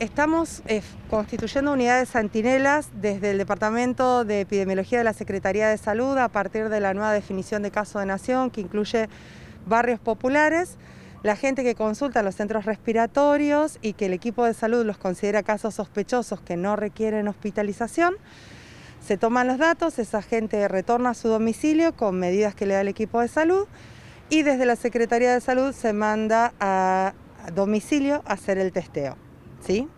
Estamos eh, constituyendo unidades sentinelas desde el Departamento de Epidemiología de la Secretaría de Salud a partir de la nueva definición de caso de nación que incluye barrios populares, la gente que consulta los centros respiratorios y que el equipo de salud los considera casos sospechosos que no requieren hospitalización. Se toman los datos, esa gente retorna a su domicilio con medidas que le da el equipo de salud y desde la Secretaría de Salud se manda a domicilio a hacer el testeo. ¿sí?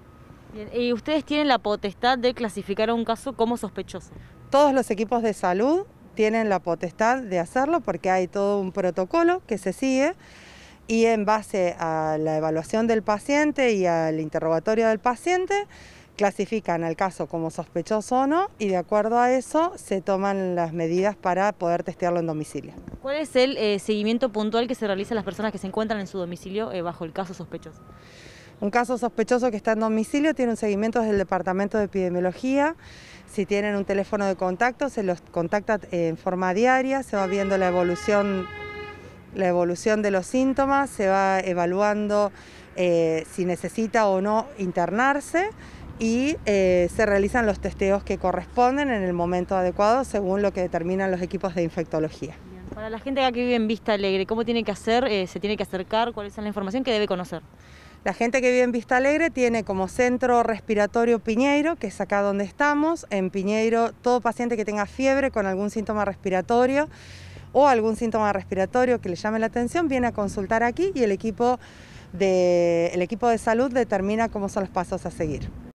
¿Y ustedes tienen la potestad de clasificar a un caso como sospechoso? Todos los equipos de salud tienen la potestad de hacerlo porque hay todo un protocolo que se sigue y en base a la evaluación del paciente y al interrogatorio del paciente clasifican al caso como sospechoso o no y de acuerdo a eso se toman las medidas para poder testearlo en domicilio. ¿Cuál es el eh, seguimiento puntual que se realiza a las personas que se encuentran en su domicilio eh, bajo el caso sospechoso? Un caso sospechoso que está en domicilio tiene un seguimiento desde el Departamento de Epidemiología. Si tienen un teléfono de contacto, se los contacta eh, en forma diaria, se va viendo la evolución, la evolución de los síntomas, se va evaluando eh, si necesita o no internarse y eh, se realizan los testeos que corresponden en el momento adecuado según lo que determinan los equipos de infectología. Para la gente que vive en Vista Alegre, ¿cómo tiene que hacer? ¿Se tiene que acercar? ¿Cuál es la información que debe conocer? La gente que vive en Vista Alegre tiene como centro respiratorio Piñeiro, que es acá donde estamos. En Piñeiro, todo paciente que tenga fiebre con algún síntoma respiratorio o algún síntoma respiratorio que le llame la atención viene a consultar aquí y el equipo de, el equipo de salud determina cómo son los pasos a seguir.